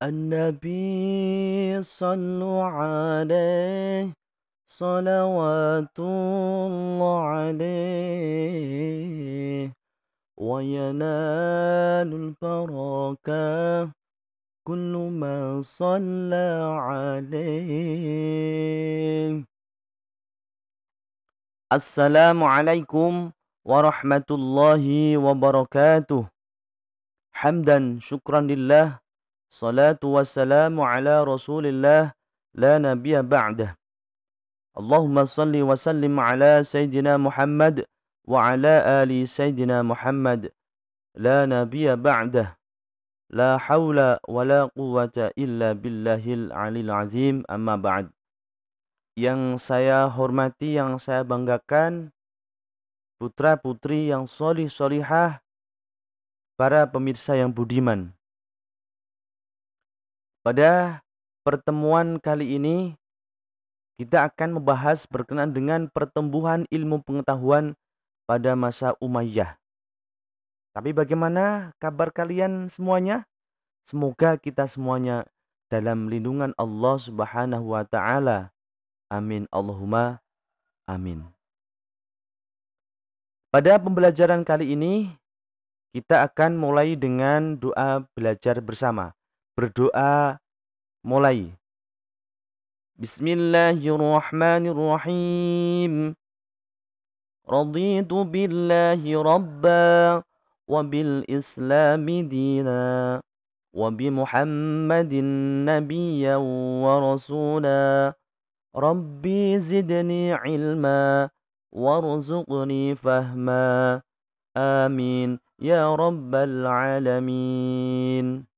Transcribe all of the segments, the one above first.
النبي صلوا عليه صلوات الله عليه وينال البركة كل من صلى عليه السلام عليكم ورحمة الله وبركاته حمدا شكرا لله Salatu wassalamu ala rasulillah la nabiya ba'dah. Allahumma salli wa sallim ala Sayyidina Muhammad wa ala ali Sayyidina Muhammad la nabiya ba'dah. La hawla wa la quwata illa billahil alil azim amma ba'd. Yang saya hormati, yang saya banggakan, putra-putri yang solih-solihah, para pemirsa yang budiman. Pada pertemuan kali ini, kita akan membahas berkenaan dengan pertumbuhan ilmu pengetahuan pada masa Umayyah. Tapi bagaimana kabar kalian semuanya? Semoga kita semuanya dalam lindungan Allah Subhanahu wa taala. Amin Allahumma amin. Pada pembelajaran kali ini kita akan mulai dengan doa belajar bersama. Berdoa mulai. Bismillahirrahmanirrahim. Raditu billahi rabba wa bil islami dina wa bi muhammadin nabiyyan wa rasula. Rabbi zidni ilma warzuqni fahma. آمين يا رب العالمين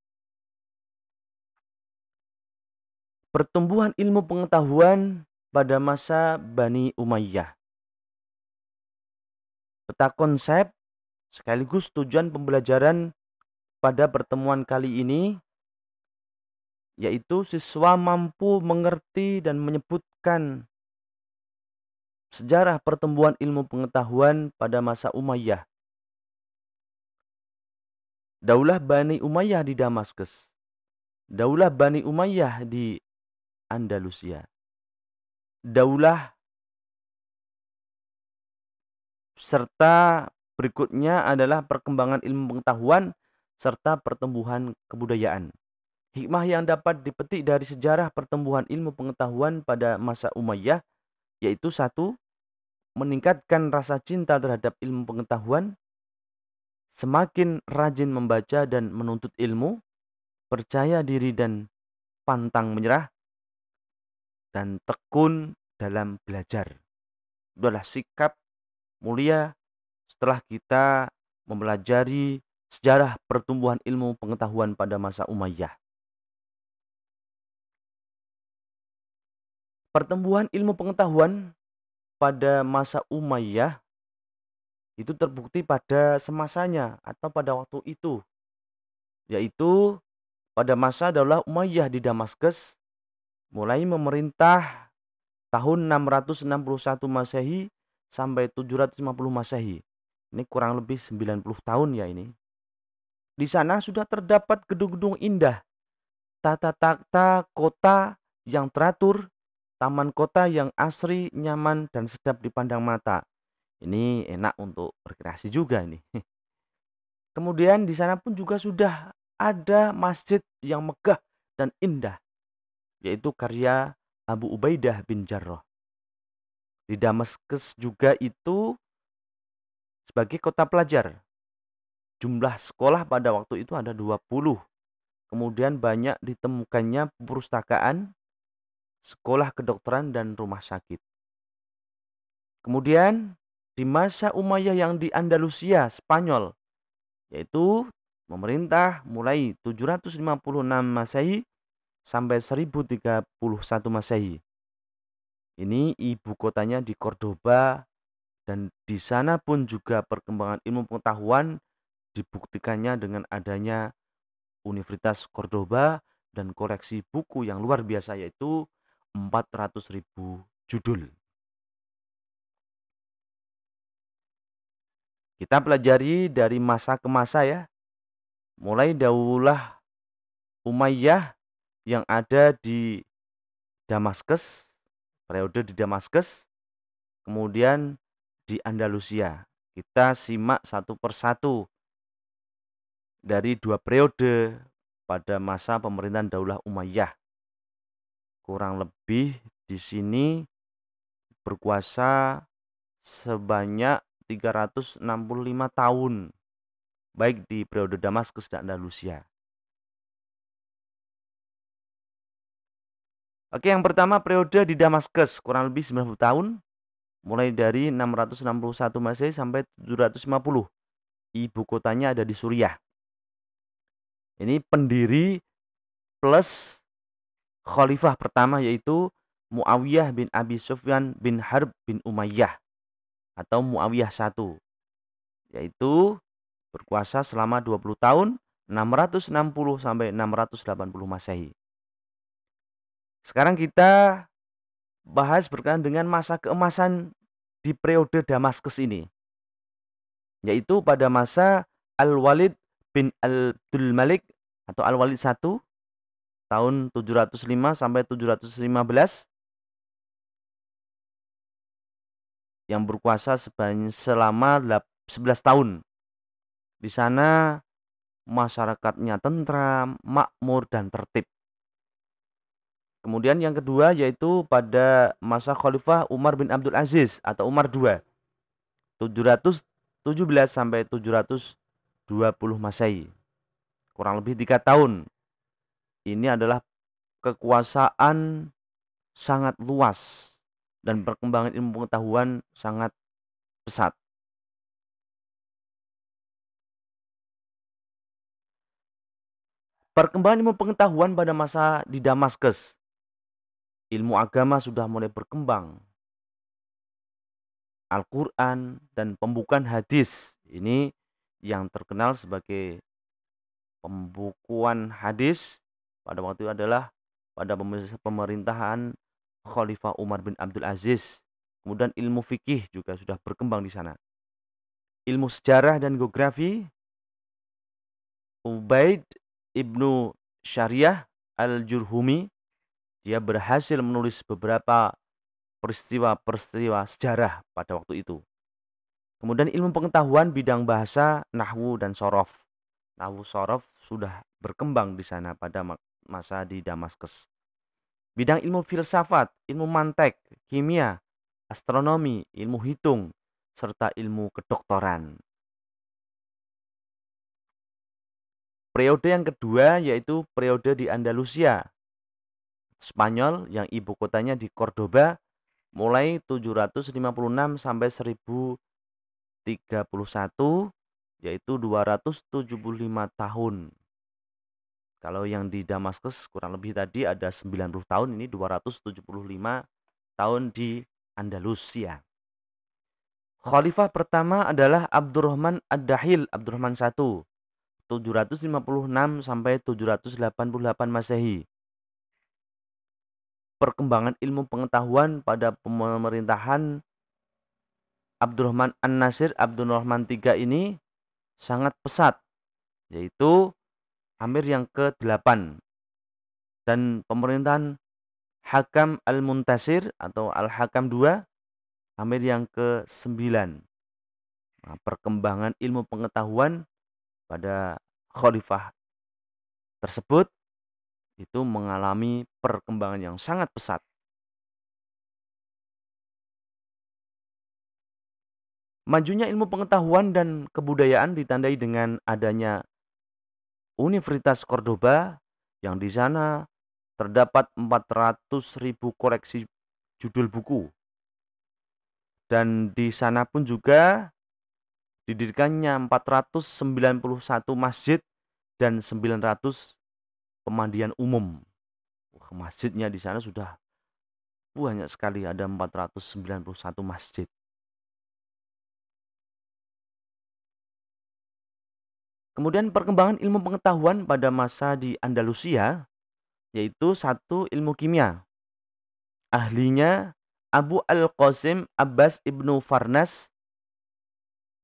Pertumbuhan ilmu pengetahuan pada masa Bani Umayyah. Peta konsep sekaligus tujuan pembelajaran pada pertemuan kali ini yaitu siswa mampu mengerti dan menyebutkan sejarah pertumbuhan ilmu pengetahuan pada masa Umayyah. Daulah Bani Umayyah di Damaskus. Daulah Bani Umayyah di Andalusia. Daulah serta berikutnya adalah perkembangan ilmu pengetahuan serta pertumbuhan kebudayaan. Hikmah yang dapat dipetik dari sejarah pertumbuhan ilmu pengetahuan pada masa Umayyah yaitu satu, meningkatkan rasa cinta terhadap ilmu pengetahuan, semakin rajin membaca dan menuntut ilmu, percaya diri dan pantang menyerah, dan tekun dalam belajar. Itu adalah sikap mulia setelah kita mempelajari sejarah pertumbuhan ilmu pengetahuan pada masa Umayyah. Pertumbuhan ilmu pengetahuan pada masa Umayyah itu terbukti pada semasanya atau pada waktu itu, yaitu pada masa Daulah Umayyah di Damaskus mulai memerintah tahun 661 Masehi sampai 750 Masehi. Ini kurang lebih 90 tahun ya ini. Di sana sudah terdapat gedung-gedung indah, tata takta kota yang teratur, taman kota yang asri, nyaman, dan sedap dipandang mata. Ini enak untuk rekreasi juga ini. Kemudian di sana pun juga sudah ada masjid yang megah dan indah yaitu karya Abu Ubaidah bin Jarrah. Di Damaskus juga itu sebagai kota pelajar. Jumlah sekolah pada waktu itu ada 20. Kemudian banyak ditemukannya perpustakaan, sekolah kedokteran dan rumah sakit. Kemudian di masa Umayyah yang di Andalusia, Spanyol, yaitu memerintah mulai 756 Masehi sampai 1031 Masehi. Ini ibu kotanya di Cordoba dan di sana pun juga perkembangan ilmu pengetahuan dibuktikannya dengan adanya Universitas Cordoba dan koleksi buku yang luar biasa yaitu 400.000 judul. Kita pelajari dari masa ke masa ya. Mulai daulah Umayyah yang ada di Damaskus, periode di Damaskus, kemudian di Andalusia. Kita simak satu persatu dari dua periode pada masa pemerintahan Daulah Umayyah. Kurang lebih di sini berkuasa sebanyak 365 tahun baik di periode Damaskus dan Andalusia. Oke, yang pertama periode di Damaskus kurang lebih 90 tahun mulai dari 661 Masehi sampai 750. Ibu kotanya ada di Suriah. Ini pendiri plus khalifah pertama yaitu Muawiyah bin Abi Sufyan bin Harb bin Umayyah atau Muawiyah satu yaitu berkuasa selama 20 tahun 660 sampai 680 Masehi. Sekarang kita bahas berkaitan dengan masa keemasan di periode Damaskus ini. Yaitu pada masa Al-Walid bin Abdul Malik atau Al-Walid I tahun 705 sampai 715 yang berkuasa sebanyak selama 11 tahun. Di sana masyarakatnya tentram, makmur dan tertib. Kemudian yang kedua yaitu pada masa Khalifah Umar bin Abdul Aziz atau Umar II 717 sampai 720 Masehi. Kurang lebih tiga tahun. Ini adalah kekuasaan sangat luas dan perkembangan ilmu pengetahuan sangat pesat. Perkembangan ilmu pengetahuan pada masa di Damaskus ilmu agama sudah mulai berkembang. Al-Quran dan pembukaan hadis ini yang terkenal sebagai pembukuan hadis pada waktu itu adalah pada pemerintahan Khalifah Umar bin Abdul Aziz. Kemudian ilmu fikih juga sudah berkembang di sana. Ilmu sejarah dan geografi Ubaid ibnu Syariah al-Jurhumi dia berhasil menulis beberapa peristiwa-peristiwa sejarah pada waktu itu. Kemudian ilmu pengetahuan bidang bahasa, nahwu dan sorof. Nahwu sorof sudah berkembang di sana pada masa di Damaskus. Bidang ilmu filsafat, ilmu mantek, kimia, astronomi, ilmu hitung, serta ilmu kedokteran. Periode yang kedua yaitu periode di Andalusia Spanyol yang ibu kotanya di Cordoba mulai 756 sampai 1031 yaitu 275 tahun. Kalau yang di Damaskus kurang lebih tadi ada 90 tahun, ini 275 tahun di Andalusia. Khalifah pertama adalah Abdurrahman Ad-Dahil, Abdurrahman I, 756 sampai 788 Masehi perkembangan ilmu pengetahuan pada pemerintahan Abdurrahman An-Nasir Abdurrahman III ini sangat pesat yaitu Amir yang ke-8 dan pemerintahan Hakam Al-Muntasir atau Al-Hakam II Amir yang ke-9 nah, perkembangan ilmu pengetahuan pada khalifah tersebut itu mengalami perkembangan yang sangat pesat. Majunya ilmu pengetahuan dan kebudayaan ditandai dengan adanya Universitas Cordoba yang di sana terdapat 400 ribu koleksi judul buku. Dan di sana pun juga didirikannya 491 masjid dan 900 pemandian umum. Wah, masjidnya di sana sudah banyak sekali, ada 491 masjid. Kemudian perkembangan ilmu pengetahuan pada masa di Andalusia yaitu satu ilmu kimia. Ahlinya Abu Al-Qasim Abbas Ibnu Farnas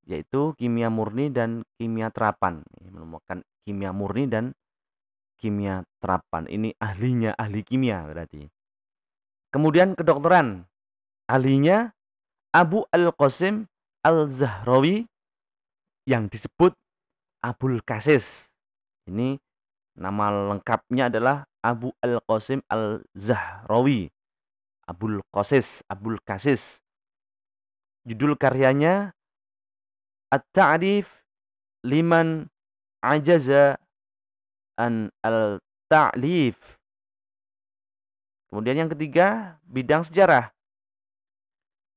yaitu kimia murni dan kimia terapan. Menemukan kimia murni dan kimia terapan. Ini ahlinya ahli kimia berarti. Kemudian kedokteran. Ahlinya Abu Al-Qasim Al-Zahrawi yang disebut Abul Kasis. Ini nama lengkapnya adalah Abu Al-Qasim Al-Zahrawi. Abul Qasis, Abul Kasis. Judul karyanya At-Ta'rif liman ajaza an al-ta'lif. Kemudian yang ketiga, bidang sejarah.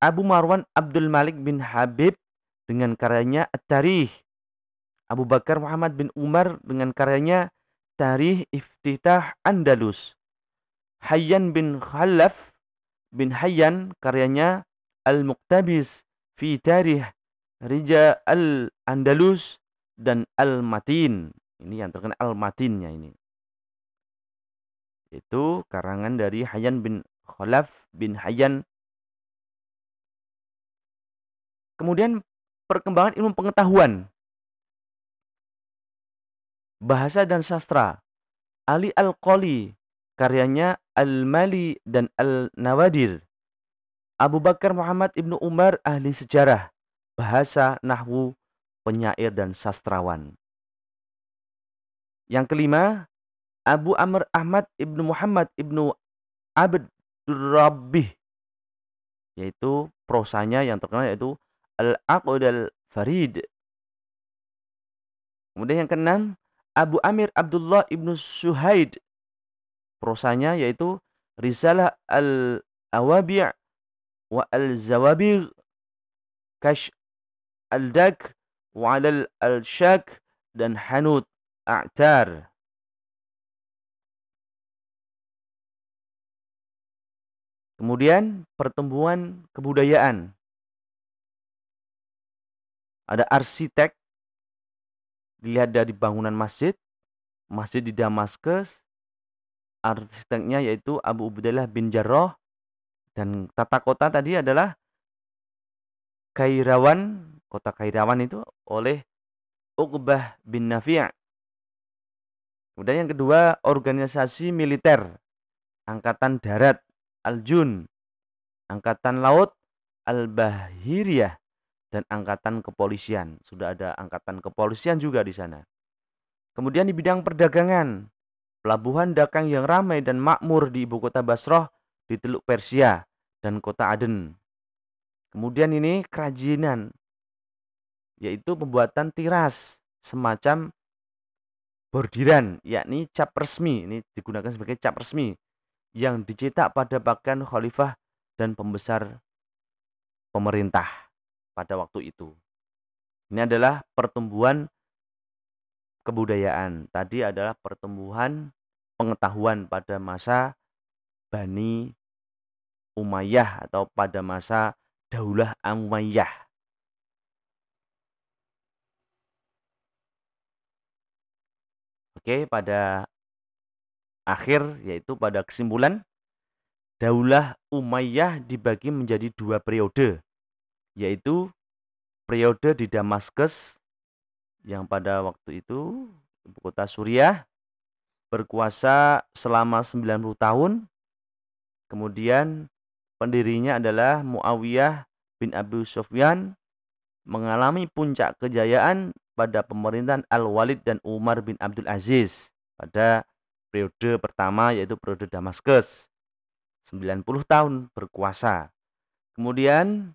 Abu Marwan Abdul Malik bin Habib dengan karyanya At-Tarikh. Abu Bakar Muhammad bin Umar dengan karyanya tarih Iftitah Andalus. Hayyan bin Khalaf bin Hayyan karyanya Al-Muqtabis fi tarih Rija Al-Andalus dan Al-Matin. Ini yang terkenal Al-Matinnya ini. Itu karangan dari Hayyan bin Khalaf bin Hayyan. Kemudian perkembangan ilmu pengetahuan. Bahasa dan sastra. Ali Al-Qali, karyanya Al-Mali dan Al-Nawadir. Abu Bakar Muhammad Ibnu Umar ahli sejarah, bahasa, nahwu, penyair dan sastrawan. Yang kelima, Abu Amr Ahmad ibnu Muhammad ibnu Abdurrabih yaitu prosanya yang terkenal yaitu Al-Aqd Al-Farid. Kemudian yang keenam, Abu Amir Abdullah ibnu Suhaid. Prosanya yaitu Risalah Al-Awabi' wa Al-Zawabir Kash Al-Dak wa Al-Shak dan Hanut. Ajar. Kemudian pertumbuhan kebudayaan. Ada arsitek dilihat dari bangunan masjid, masjid di Damaskus, arsiteknya yaitu Abu Ubaidillah bin Jarrah dan tata kota tadi adalah Kairawan, kota Kairawan itu oleh Uqbah bin Nafi' Kemudian yang kedua, organisasi militer. Angkatan Darat, Aljun. Angkatan Laut, Al-Bahiriyah. Dan Angkatan Kepolisian. Sudah ada Angkatan Kepolisian juga di sana. Kemudian di bidang perdagangan, pelabuhan dagang yang ramai dan makmur di ibu kota Basroh di Teluk Persia dan kota Aden. Kemudian ini kerajinan, yaitu pembuatan tiras semacam bordiran, yakni cap resmi. Ini digunakan sebagai cap resmi yang dicetak pada pakaian khalifah dan pembesar pemerintah pada waktu itu. Ini adalah pertumbuhan kebudayaan. Tadi adalah pertumbuhan pengetahuan pada masa Bani Umayyah atau pada masa Daulah Umayyah. Oke, pada akhir yaitu pada kesimpulan Daulah Umayyah dibagi menjadi dua periode, yaitu periode di Damaskus yang pada waktu itu ibu kota Suriah berkuasa selama 90 tahun. Kemudian pendirinya adalah Muawiyah bin Abu Sufyan mengalami puncak kejayaan pada pemerintahan Al-Walid dan Umar bin Abdul Aziz pada periode pertama yaitu periode Damaskus 90 tahun berkuasa. Kemudian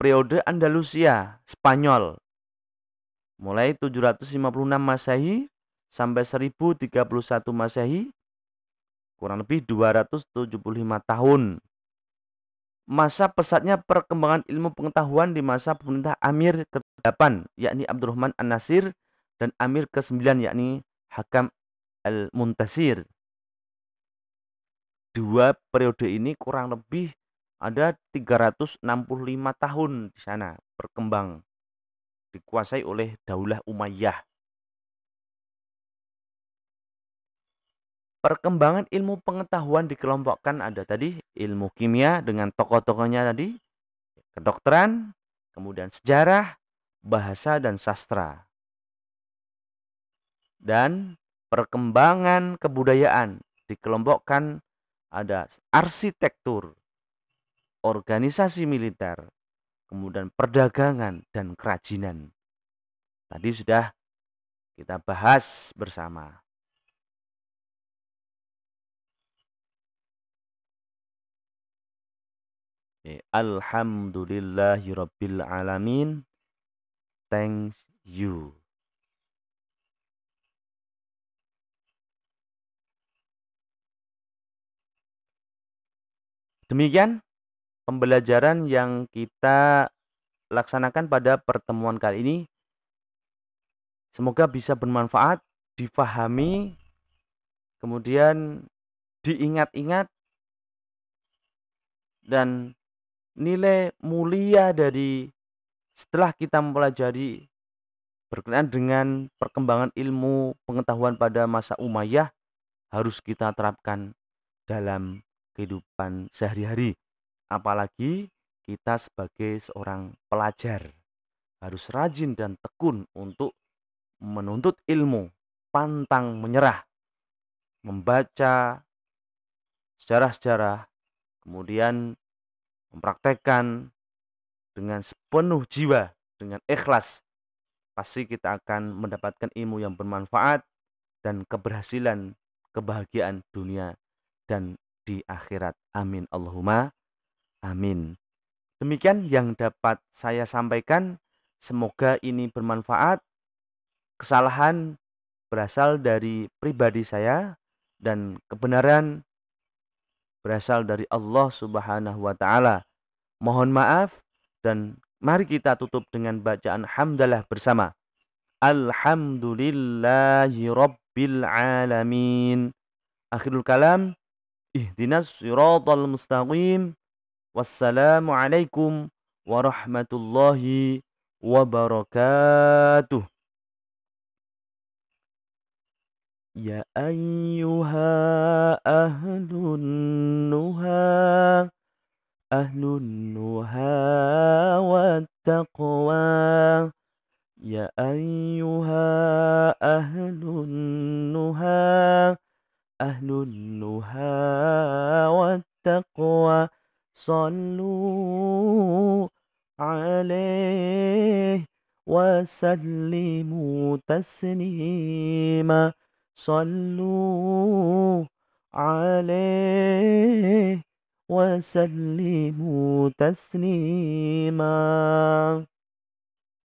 periode Andalusia Spanyol mulai 756 Masehi sampai 1031 Masehi kurang lebih 275 tahun masa pesatnya perkembangan ilmu pengetahuan di masa pemerintah Amir ke-8 yakni Abdurrahman An-Nasir dan Amir ke-9 yakni Hakam Al-Muntasir. Dua periode ini kurang lebih ada 365 tahun di sana berkembang dikuasai oleh Daulah Umayyah. Perkembangan ilmu pengetahuan dikelompokkan ada tadi ilmu kimia dengan tokoh-tokohnya tadi, kedokteran, kemudian sejarah, bahasa dan sastra. Dan perkembangan kebudayaan dikelompokkan ada arsitektur, organisasi militer, kemudian perdagangan dan kerajinan. Tadi sudah kita bahas bersama. Alhamdulillahi Alamin. Thank you. Demikian pembelajaran yang kita laksanakan pada pertemuan kali ini. Semoga bisa bermanfaat, difahami, kemudian diingat-ingat, dan nilai mulia dari setelah kita mempelajari berkenaan dengan perkembangan ilmu pengetahuan pada masa Umayyah harus kita terapkan dalam kehidupan sehari-hari. Apalagi kita sebagai seorang pelajar harus rajin dan tekun untuk menuntut ilmu, pantang menyerah, membaca sejarah-sejarah, kemudian mempraktekkan dengan sepenuh jiwa, dengan ikhlas, pasti kita akan mendapatkan ilmu yang bermanfaat dan keberhasilan, kebahagiaan dunia dan di akhirat. Amin. Allahumma amin. Demikian yang dapat saya sampaikan. Semoga ini bermanfaat. Kesalahan berasal dari pribadi saya dan kebenaran berasal dari Allah Subhanahu wa taala. Mohon maaf dan mari kita tutup dengan bacaan hamdalah bersama. Alhamdulillahi rabbil alamin. Akhirul kalam ihdinas siratal mustaqim. Wassalamualaikum warahmatullahi wabarakatuh. يا أيها أهل النهى أهل النهى والتقوى يا أيها أهل النهى أهل النهى والتقوى صلوا عليه وسلموا تسليما صلوا عليه وسلموا تسليما